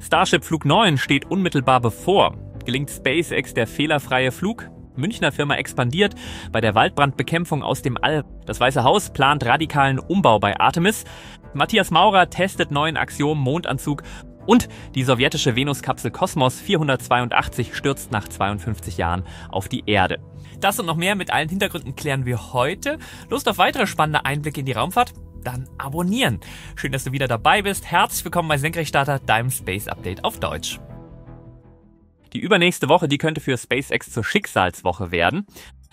Starship Flug 9 steht unmittelbar bevor. Gelingt SpaceX der fehlerfreie Flug? Münchner Firma expandiert bei der Waldbrandbekämpfung aus dem All. Das Weiße Haus plant radikalen Umbau bei Artemis. Matthias Maurer testet neuen Axiom Mondanzug und die sowjetische Venuskapsel Kosmos 482 stürzt nach 52 Jahren auf die Erde. Das und noch mehr mit allen Hintergründen klären wir heute. Lust auf weitere spannende Einblicke in die Raumfahrt? dann abonnieren. Schön, dass du wieder dabei bist. Herzlich willkommen bei Senkrechtstarter, deinem Space Update auf Deutsch. Die übernächste Woche, die könnte für SpaceX zur Schicksalswoche werden.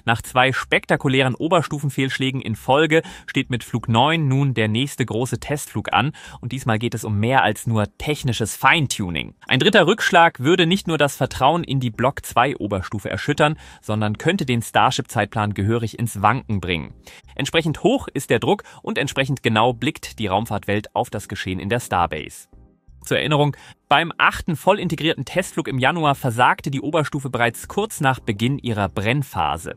Nach zwei spektakulären Oberstufenfehlschlägen in Folge steht mit Flug 9 nun der nächste große Testflug an und diesmal geht es um mehr als nur technisches Feintuning. Ein dritter Rückschlag würde nicht nur das Vertrauen in die Block 2 Oberstufe erschüttern, sondern könnte den Starship-Zeitplan gehörig ins Wanken bringen. Entsprechend hoch ist der Druck und entsprechend genau blickt die Raumfahrtwelt auf das Geschehen in der Starbase. Zur Erinnerung, beim achten voll integrierten Testflug im Januar versagte die Oberstufe bereits kurz nach Beginn ihrer Brennphase.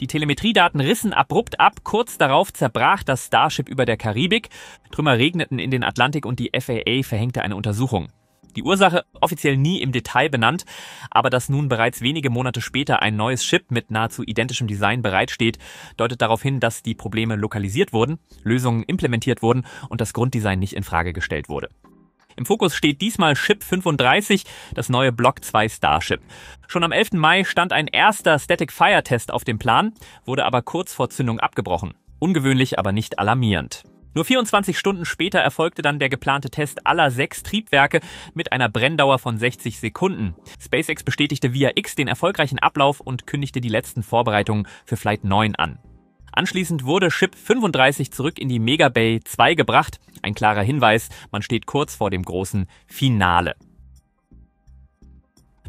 Die Telemetriedaten rissen abrupt ab, kurz darauf zerbrach das Starship über der Karibik, Trümmer regneten in den Atlantik und die FAA verhängte eine Untersuchung. Die Ursache offiziell nie im Detail benannt, aber dass nun bereits wenige Monate später ein neues Chip mit nahezu identischem Design bereitsteht, deutet darauf hin, dass die Probleme lokalisiert wurden, Lösungen implementiert wurden und das Grunddesign nicht in Frage gestellt wurde. Im Fokus steht diesmal Ship 35, das neue Block 2 Starship. Schon am 11. Mai stand ein erster Static Fire Test auf dem Plan, wurde aber kurz vor Zündung abgebrochen. Ungewöhnlich, aber nicht alarmierend. Nur 24 Stunden später erfolgte dann der geplante Test aller sechs Triebwerke mit einer Brenndauer von 60 Sekunden. SpaceX bestätigte via X den erfolgreichen Ablauf und kündigte die letzten Vorbereitungen für Flight 9 an. Anschließend wurde Ship 35 zurück in die Mega Bay 2 gebracht. Ein klarer Hinweis, man steht kurz vor dem großen Finale.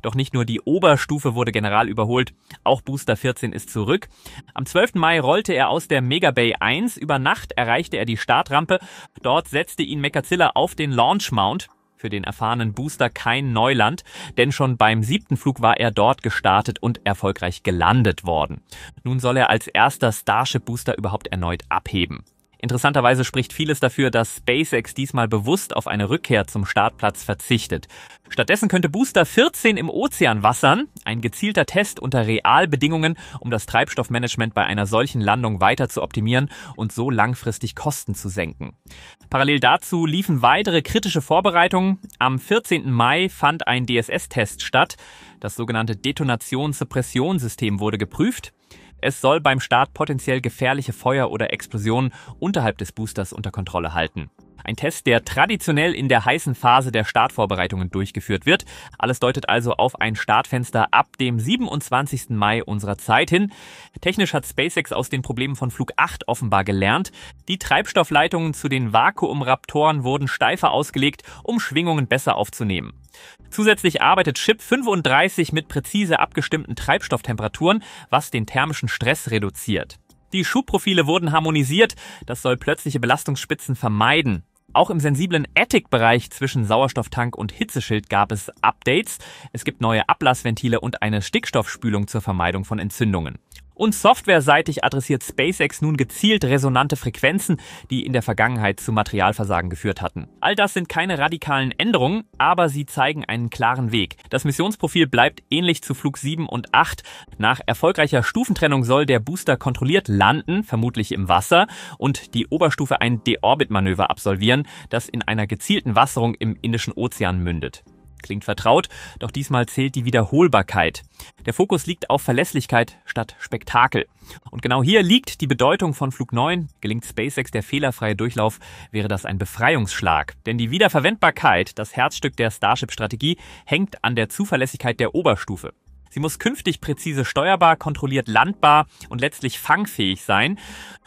Doch nicht nur die Oberstufe wurde general überholt, auch Booster 14 ist zurück. Am 12. Mai rollte er aus der Mega Bay 1. Über Nacht erreichte er die Startrampe. Dort setzte ihn Mechazilla auf den Launch Mount für den erfahrenen Booster kein Neuland, denn schon beim siebten Flug war er dort gestartet und erfolgreich gelandet worden. Nun soll er als erster Starship Booster überhaupt erneut abheben. Interessanterweise spricht vieles dafür, dass SpaceX diesmal bewusst auf eine Rückkehr zum Startplatz verzichtet. Stattdessen könnte Booster 14 im Ozean wassern, ein gezielter Test unter Realbedingungen, um das Treibstoffmanagement bei einer solchen Landung weiter zu optimieren und so langfristig Kosten zu senken. Parallel dazu liefen weitere kritische Vorbereitungen. Am 14. Mai fand ein DSS-Test statt. Das sogenannte Detonationssuppres System wurde geprüft. Es soll beim Start potenziell gefährliche Feuer oder Explosionen unterhalb des Boosters unter Kontrolle halten. Ein Test, der traditionell in der heißen Phase der Startvorbereitungen durchgeführt wird. Alles deutet also auf ein Startfenster ab dem 27. Mai unserer Zeit hin. Technisch hat SpaceX aus den Problemen von Flug 8 offenbar gelernt. Die Treibstoffleitungen zu den Vakuumraptoren wurden steifer ausgelegt, um Schwingungen besser aufzunehmen. Zusätzlich arbeitet Chip 35 mit präzise abgestimmten Treibstofftemperaturen, was den thermischen Stress reduziert. Die Schubprofile wurden harmonisiert, das soll plötzliche Belastungsspitzen vermeiden. Auch im sensiblen Attic-Bereich zwischen Sauerstofftank und Hitzeschild gab es Updates. Es gibt neue Ablassventile und eine Stickstoffspülung zur Vermeidung von Entzündungen. Und softwareseitig adressiert SpaceX nun gezielt resonante Frequenzen, die in der Vergangenheit zu Materialversagen geführt hatten. All das sind keine radikalen Änderungen, aber sie zeigen einen klaren Weg. Das Missionsprofil bleibt ähnlich zu Flug 7 und 8. Nach erfolgreicher Stufentrennung soll der Booster kontrolliert landen, vermutlich im Wasser, und die Oberstufe ein Deorbit-Manöver absolvieren, das in einer gezielten Wasserung im Indischen Ozean mündet. Klingt vertraut, doch diesmal zählt die Wiederholbarkeit. Der Fokus liegt auf Verlässlichkeit statt Spektakel. Und genau hier liegt die Bedeutung von Flug 9. Gelingt SpaceX der fehlerfreie Durchlauf, wäre das ein Befreiungsschlag. Denn die Wiederverwendbarkeit, das Herzstück der Starship-Strategie, hängt an der Zuverlässigkeit der Oberstufe. Sie muss künftig präzise steuerbar, kontrolliert landbar und letztlich fangfähig sein.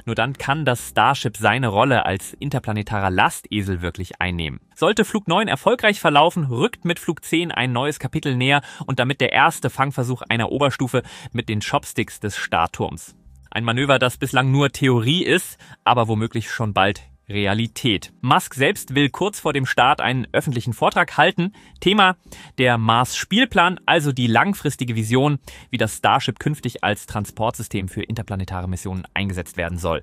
Nur dann kann das Starship seine Rolle als interplanetarer Lastesel wirklich einnehmen. Sollte Flug 9 erfolgreich verlaufen, rückt mit Flug 10 ein neues Kapitel näher und damit der erste Fangversuch einer Oberstufe mit den Chopsticks des Startturms. Ein Manöver, das bislang nur Theorie ist, aber womöglich schon bald Realität. Musk selbst will kurz vor dem Start einen öffentlichen Vortrag halten. Thema der Mars-Spielplan, also die langfristige Vision, wie das Starship künftig als Transportsystem für interplanetare Missionen eingesetzt werden soll.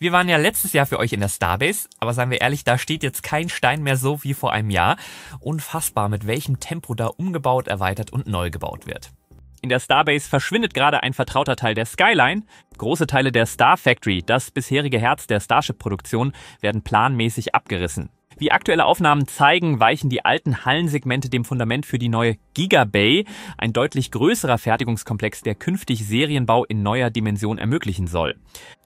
Wir waren ja letztes Jahr für euch in der Starbase, aber seien wir ehrlich, da steht jetzt kein Stein mehr so wie vor einem Jahr. Unfassbar, mit welchem Tempo da umgebaut, erweitert und neu gebaut wird. In der Starbase verschwindet gerade ein vertrauter Teil der Skyline. Große Teile der Star Factory, das bisherige Herz der Starship-Produktion, werden planmäßig abgerissen. Wie aktuelle Aufnahmen zeigen, weichen die alten Hallensegmente dem Fundament für die neue Gigabay, ein deutlich größerer Fertigungskomplex, der künftig Serienbau in neuer Dimension ermöglichen soll.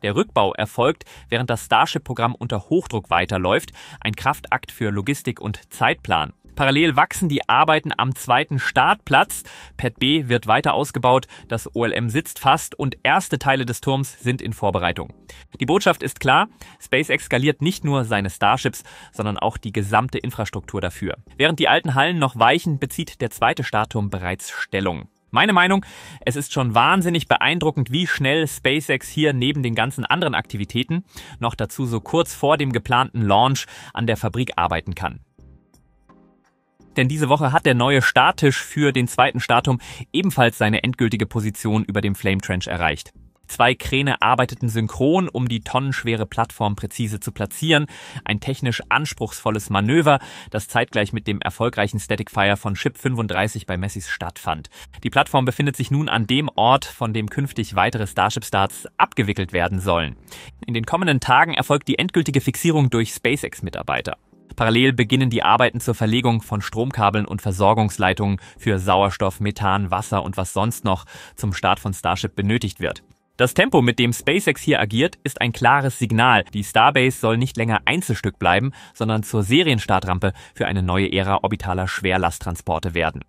Der Rückbau erfolgt, während das Starship-Programm unter Hochdruck weiterläuft, ein Kraftakt für Logistik und Zeitplan. Parallel wachsen die Arbeiten am zweiten Startplatz. Pad B wird weiter ausgebaut, das OLM sitzt fast und erste Teile des Turms sind in Vorbereitung. Die Botschaft ist klar, SpaceX skaliert nicht nur seine Starships, sondern auch die gesamte Infrastruktur dafür. Während die alten Hallen noch weichen, bezieht der zweite Startturm bereits Stellung. Meine Meinung, es ist schon wahnsinnig beeindruckend, wie schnell SpaceX hier neben den ganzen anderen Aktivitäten noch dazu so kurz vor dem geplanten Launch an der Fabrik arbeiten kann denn diese Woche hat der neue Starttisch für den zweiten Startum ebenfalls seine endgültige Position über dem Flame Trench erreicht. Zwei Kräne arbeiteten synchron, um die tonnenschwere Plattform präzise zu platzieren. Ein technisch anspruchsvolles Manöver, das zeitgleich mit dem erfolgreichen Static Fire von Ship 35 bei Messis stattfand. Die Plattform befindet sich nun an dem Ort, von dem künftig weitere Starship Starts abgewickelt werden sollen. In den kommenden Tagen erfolgt die endgültige Fixierung durch SpaceX-Mitarbeiter. Parallel beginnen die Arbeiten zur Verlegung von Stromkabeln und Versorgungsleitungen für Sauerstoff, Methan, Wasser und was sonst noch zum Start von Starship benötigt wird. Das Tempo, mit dem SpaceX hier agiert, ist ein klares Signal. Die Starbase soll nicht länger Einzelstück bleiben, sondern zur Serienstartrampe für eine neue Ära orbitaler Schwerlasttransporte werden.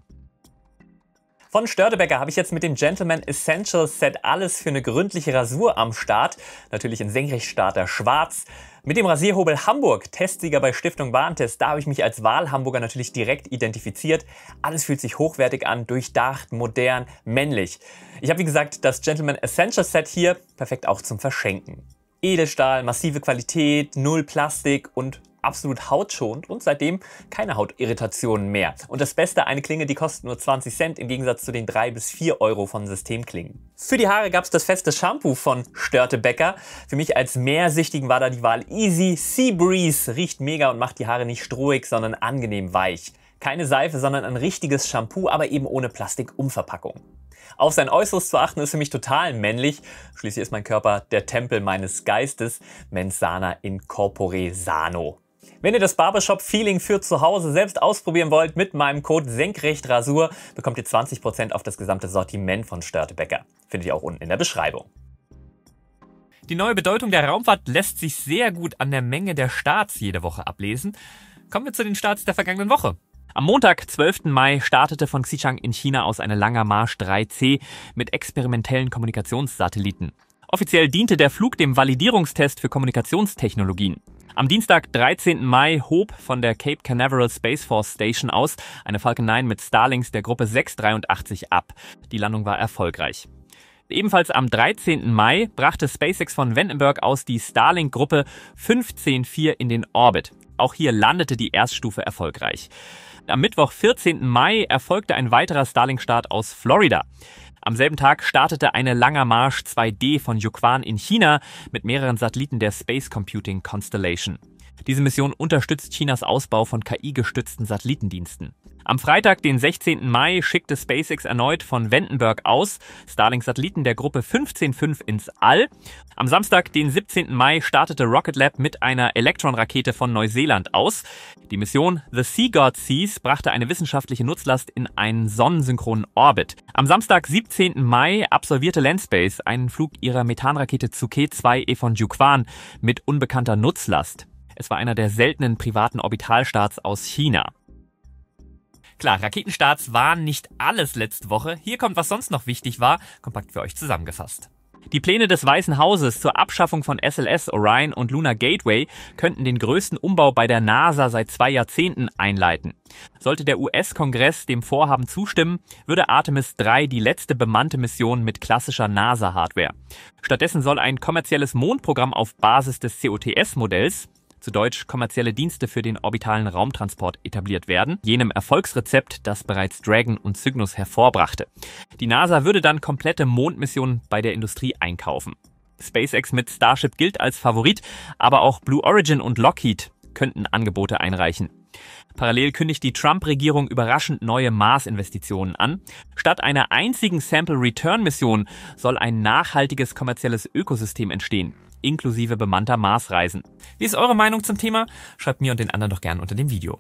Von Störtebecker habe ich jetzt mit dem Gentleman Essential Set alles für eine gründliche Rasur am Start. Natürlich in Senkrechtstarter schwarz. Mit dem Rasierhobel Hamburg, Testsieger bei Stiftung Warentest, da habe ich mich als Wahlhamburger natürlich direkt identifiziert. Alles fühlt sich hochwertig an, durchdacht, modern, männlich. Ich habe wie gesagt das Gentleman Essential Set hier, perfekt auch zum Verschenken. Edelstahl, massive Qualität, null Plastik und absolut hautschonend und seitdem keine Hautirritationen mehr. Und das Beste, eine Klinge, die kostet nur 20 Cent im Gegensatz zu den 3 bis 4 Euro von Systemklingen. Für die Haare gab es das feste Shampoo von Störte Becker. Für mich als Mehrsichtigen war da die Wahl easy. Sea Breeze riecht mega und macht die Haare nicht strohig, sondern angenehm weich. Keine Seife, sondern ein richtiges Shampoo, aber eben ohne Plastikumverpackung. Auf sein Äußeres zu achten ist für mich total männlich. Schließlich ist mein Körper der Tempel meines Geistes. Mensana in corpore sano. Wenn ihr das Barbershop-Feeling für zu Hause selbst ausprobieren wollt, mit meinem Code SENKRECHTRASUR bekommt ihr 20% auf das gesamte Sortiment von Störtebecker. Findet ihr auch unten in der Beschreibung. Die neue Bedeutung der Raumfahrt lässt sich sehr gut an der Menge der Starts jede Woche ablesen. Kommen wir zu den Starts der vergangenen Woche. Am Montag, 12. Mai, startete von Xichang in China aus eine Langer Marsch 3C mit experimentellen Kommunikationssatelliten. Offiziell diente der Flug dem Validierungstest für Kommunikationstechnologien. Am Dienstag, 13. Mai, hob von der Cape Canaveral Space Force Station aus eine Falcon 9 mit Starlings der Gruppe 683 ab. Die Landung war erfolgreich. Ebenfalls am 13. Mai brachte SpaceX von Vandenberg aus die Starlink-Gruppe 154 in den Orbit. Auch hier landete die Erststufe erfolgreich. Am Mittwoch, 14. Mai, erfolgte ein weiterer Starlink-Start aus Florida. Am selben Tag startete eine Langer Marsch 2D von Yukwan in China mit mehreren Satelliten der Space Computing Constellation. Diese Mission unterstützt Chinas Ausbau von KI-gestützten Satellitendiensten. Am Freitag, den 16. Mai, schickte SpaceX erneut von Vandenberg aus Starlink-Satelliten der Gruppe 155 ins All. Am Samstag, den 17. Mai, startete Rocket Lab mit einer Electron-Rakete von Neuseeland aus. Die Mission The Sea God Seas brachte eine wissenschaftliche Nutzlast in einen sonnensynchronen Orbit. Am Samstag, 17. Mai, absolvierte Landspace einen Flug ihrer Methanrakete Tsuke-2 e von Juquan mit unbekannter Nutzlast. Es war einer der seltenen privaten Orbitalstarts aus China. Klar, Raketenstarts waren nicht alles letzte Woche. Hier kommt, was sonst noch wichtig war, kompakt für euch zusammengefasst. Die Pläne des Weißen Hauses zur Abschaffung von SLS, Orion und Lunar Gateway könnten den größten Umbau bei der NASA seit zwei Jahrzehnten einleiten. Sollte der US-Kongress dem Vorhaben zustimmen, würde Artemis 3 die letzte bemannte Mission mit klassischer NASA-Hardware. Stattdessen soll ein kommerzielles Mondprogramm auf Basis des COTS-Modells zu Deutsch kommerzielle Dienste für den orbitalen Raumtransport etabliert werden, jenem Erfolgsrezept, das bereits Dragon und Cygnus hervorbrachte. Die NASA würde dann komplette Mondmissionen bei der Industrie einkaufen. SpaceX mit Starship gilt als Favorit, aber auch Blue Origin und Lockheed könnten Angebote einreichen. Parallel kündigt die Trump-Regierung überraschend neue Mars-Investitionen an. Statt einer einzigen Sample-Return-Mission soll ein nachhaltiges kommerzielles Ökosystem entstehen inklusive bemannter Marsreisen. Wie ist eure Meinung zum Thema? Schreibt mir und den anderen doch gerne unter dem Video.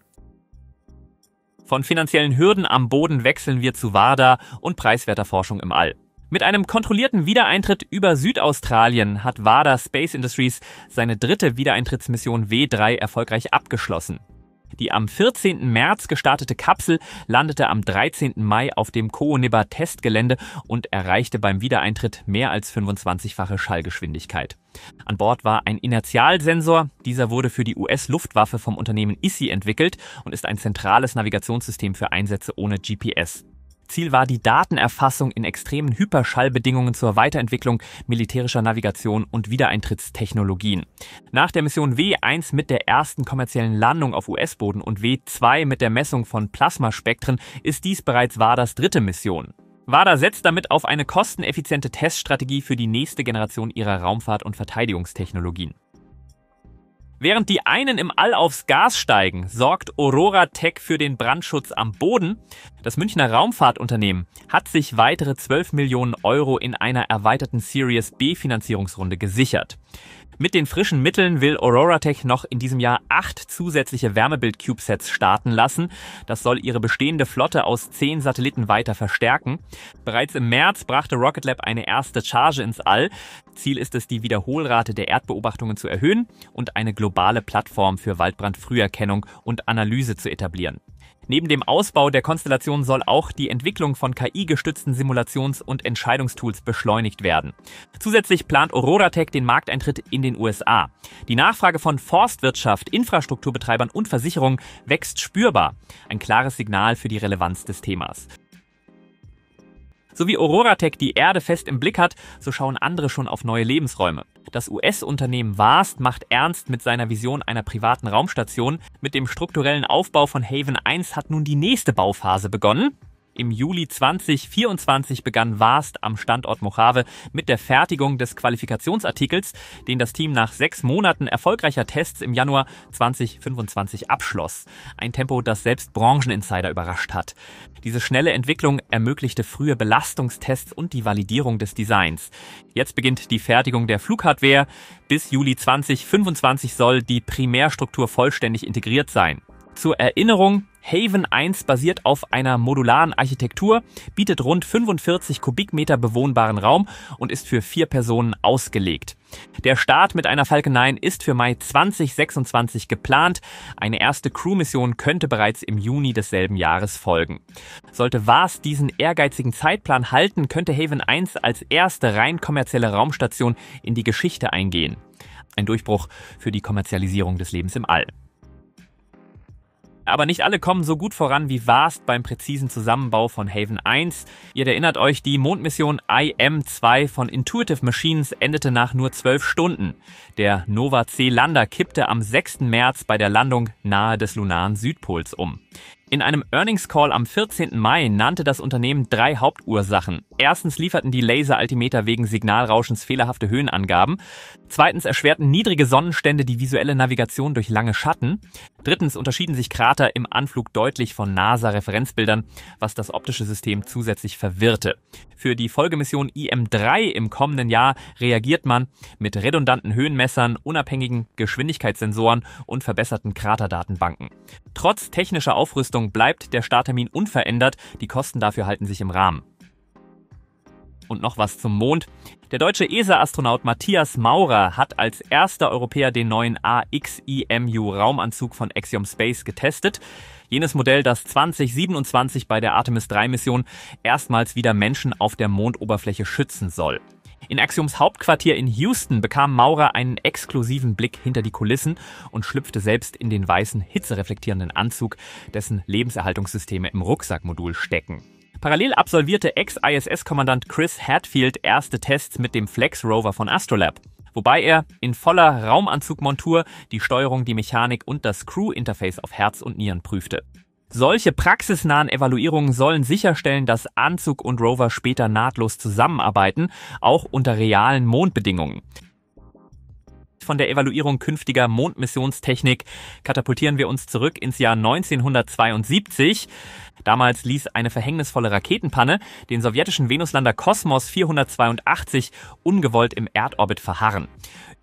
Von finanziellen Hürden am Boden wechseln wir zu WADA und preiswerter Forschung im All. Mit einem kontrollierten Wiedereintritt über Südaustralien hat WADA Space Industries seine dritte Wiedereintrittsmission W3 erfolgreich abgeschlossen. Die am 14. März gestartete Kapsel landete am 13. Mai auf dem Kooniba testgelände und erreichte beim Wiedereintritt mehr als 25-fache Schallgeschwindigkeit. An Bord war ein Inertialsensor. Dieser wurde für die US-Luftwaffe vom Unternehmen ISI entwickelt und ist ein zentrales Navigationssystem für Einsätze ohne GPS. Ziel war die Datenerfassung in extremen Hyperschallbedingungen zur Weiterentwicklung militärischer Navigation und Wiedereintrittstechnologien. Nach der Mission W1 mit der ersten kommerziellen Landung auf US-Boden und W2 mit der Messung von Plasmaspektren ist dies bereits WADAs dritte Mission. WADA setzt damit auf eine kosteneffiziente Teststrategie für die nächste Generation ihrer Raumfahrt- und Verteidigungstechnologien. Während die einen im All aufs Gas steigen, sorgt Aurora Tech für den Brandschutz am Boden. Das Münchner Raumfahrtunternehmen hat sich weitere 12 Millionen Euro in einer erweiterten Series B Finanzierungsrunde gesichert. Mit den frischen Mitteln will Aurora Tech noch in diesem Jahr acht zusätzliche Wärmebild-CubeSats starten lassen. Das soll ihre bestehende Flotte aus zehn Satelliten weiter verstärken. Bereits im März brachte Rocket Lab eine erste Charge ins All. Ziel ist es, die Wiederholrate der Erdbeobachtungen zu erhöhen und eine globale Plattform für Waldbrandfrüherkennung und Analyse zu etablieren. Neben dem Ausbau der Konstellation soll auch die Entwicklung von KI-gestützten Simulations- und Entscheidungstools beschleunigt werden. Zusätzlich plant Auroratech den Markteintritt in den USA. Die Nachfrage von Forstwirtschaft, Infrastrukturbetreibern und Versicherungen wächst spürbar. Ein klares Signal für die Relevanz des Themas. So wie Auroratech die Erde fest im Blick hat, so schauen andere schon auf neue Lebensräume. Das US-Unternehmen VAST macht ernst mit seiner Vision einer privaten Raumstation. Mit dem strukturellen Aufbau von Haven 1 hat nun die nächste Bauphase begonnen. Im Juli 2024 begann Warst am Standort Mojave mit der Fertigung des Qualifikationsartikels, den das Team nach sechs Monaten erfolgreicher Tests im Januar 2025 abschloss. Ein Tempo, das selbst Brancheninsider überrascht hat. Diese schnelle Entwicklung ermöglichte frühe Belastungstests und die Validierung des Designs. Jetzt beginnt die Fertigung der Flughardware. Bis Juli 2025 soll die Primärstruktur vollständig integriert sein. Zur Erinnerung, Haven 1 basiert auf einer modularen Architektur, bietet rund 45 Kubikmeter bewohnbaren Raum und ist für vier Personen ausgelegt. Der Start mit einer Falcon 9 ist für Mai 2026 geplant. Eine erste Crew-Mission könnte bereits im Juni desselben Jahres folgen. Sollte VAS diesen ehrgeizigen Zeitplan halten, könnte Haven 1 als erste rein kommerzielle Raumstation in die Geschichte eingehen. Ein Durchbruch für die Kommerzialisierung des Lebens im All. Aber nicht alle kommen so gut voran wie Vast beim präzisen Zusammenbau von Haven 1. Ihr erinnert euch, die Mondmission IM-2 von Intuitive Machines endete nach nur 12 Stunden. Der Nova C Lander kippte am 6. März bei der Landung nahe des lunaren Südpols um. In einem Earnings Call am 14. Mai nannte das Unternehmen drei Hauptursachen. Erstens lieferten die Laser-Altimeter wegen Signalrauschens fehlerhafte Höhenangaben. Zweitens erschwerten niedrige Sonnenstände die visuelle Navigation durch lange Schatten. Drittens unterschieden sich Krater im Anflug deutlich von NASA-Referenzbildern, was das optische System zusätzlich verwirrte. Für die Folgemission IM3 im kommenden Jahr reagiert man mit redundanten Höhenmessern, unabhängigen Geschwindigkeitssensoren und verbesserten Kraterdatenbanken. Trotz technischer Aufrüstung Richtung bleibt der Starttermin unverändert, die Kosten dafür halten sich im Rahmen. Und noch was zum Mond. Der deutsche ESA-Astronaut Matthias Maurer hat als erster Europäer den neuen AXIMU-Raumanzug von Axiom Space getestet. Jenes Modell, das 2027 bei der Artemis 3-Mission erstmals wieder Menschen auf der Mondoberfläche schützen soll. In Axioms Hauptquartier in Houston bekam Maurer einen exklusiven Blick hinter die Kulissen und schlüpfte selbst in den weißen, hitzereflektierenden Anzug, dessen Lebenserhaltungssysteme im Rucksackmodul stecken. Parallel absolvierte Ex-ISS-Kommandant Chris Hatfield erste Tests mit dem Flex Rover von Astrolab, wobei er in voller Raumanzugmontur die Steuerung, die Mechanik und das Crew-Interface auf Herz und Nieren prüfte. Solche praxisnahen Evaluierungen sollen sicherstellen, dass Anzug und Rover später nahtlos zusammenarbeiten, auch unter realen Mondbedingungen. Von der Evaluierung künftiger Mondmissionstechnik katapultieren wir uns zurück ins Jahr 1972. Damals ließ eine verhängnisvolle Raketenpanne den sowjetischen Venuslander Kosmos 482 ungewollt im Erdorbit verharren.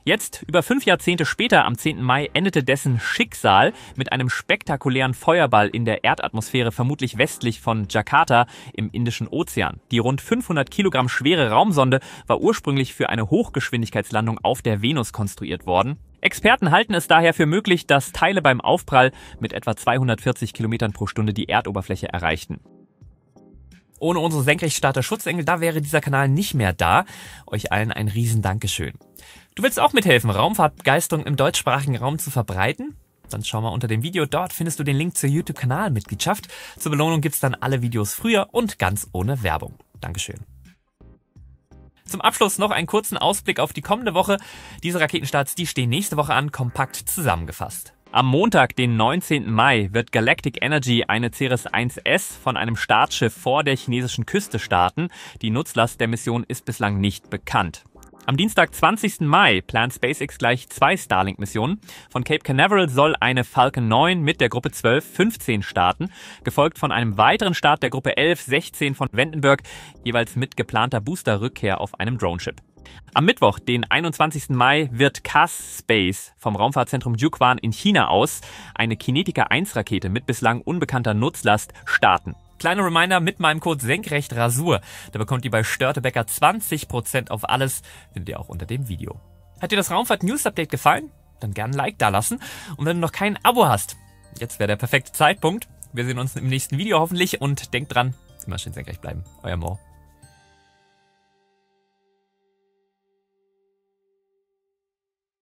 Jetzt, über fünf Jahrzehnte später, am 10. Mai, endete dessen Schicksal mit einem spektakulären Feuerball in der Erdatmosphäre, vermutlich westlich von Jakarta im Indischen Ozean. Die rund 500 Kilogramm schwere Raumsonde war ursprünglich für eine Hochgeschwindigkeitslandung auf der Venus konstruiert worden. Experten halten es daher für möglich, dass Teile beim Aufprall mit etwa 240 Kilometern pro Stunde die Erdoberfläche erreichten. Ohne unsere Senkrechtstarter Schutzengel, da wäre dieser Kanal nicht mehr da. Euch allen ein riesen Dankeschön. Du willst auch mithelfen, Raumfahrtbegeisterung im deutschsprachigen Raum zu verbreiten? Dann schau mal unter dem Video, dort findest du den Link zur YouTube-Kanalmitgliedschaft. Zur Belohnung gibt's dann alle Videos früher und ganz ohne Werbung. Dankeschön. Zum Abschluss noch einen kurzen Ausblick auf die kommende Woche. Diese Raketenstarts, die stehen nächste Woche an, kompakt zusammengefasst. Am Montag, den 19. Mai, wird Galactic Energy eine Ceres 1S von einem Startschiff vor der chinesischen Küste starten. Die Nutzlast der Mission ist bislang nicht bekannt. Am Dienstag, 20. Mai, plant SpaceX gleich zwei Starlink-Missionen. Von Cape Canaveral soll eine Falcon 9 mit der Gruppe 12, 15 starten, gefolgt von einem weiteren Start der Gruppe 11, 16 von Vandenberg, jeweils mit geplanter Booster-Rückkehr auf einem Droneship. Am Mittwoch, den 21. Mai, wird CAS Space vom Raumfahrtzentrum Yuquan in China aus eine Kinetica 1 Rakete mit bislang unbekannter Nutzlast starten. Kleiner Reminder mit meinem Code senkrecht Rasur. Da bekommt ihr bei Störtebecker 20% auf alles, findet ihr auch unter dem Video. Hat dir das Raumfahrt News Update gefallen? Dann gerne ein Like da lassen. Und wenn du noch kein Abo hast, jetzt wäre der perfekte Zeitpunkt. Wir sehen uns im nächsten Video hoffentlich und denkt dran, immer schön senkrecht bleiben. Euer Mo.